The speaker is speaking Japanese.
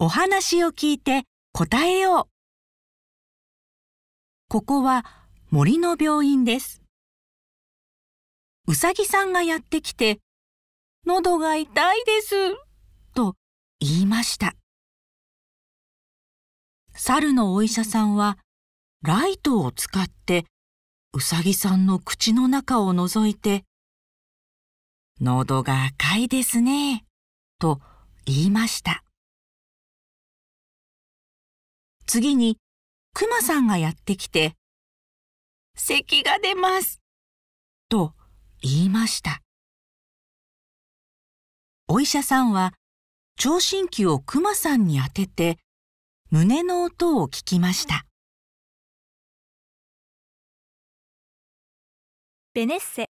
お話を聞いて答えよう。ここは森の病院です。うさぎさんがやってきて、喉が痛いです、と言いました。猿のお医者さんは、ライトを使って、うさぎさんの口の中を覗いて、喉が赤いですね、と言いました。次に、クマさんがやってきて、咳が出ます。と言いました。お医者さんは、聴診器をクマさんに当てて、胸の音を聞きました。ベネッセ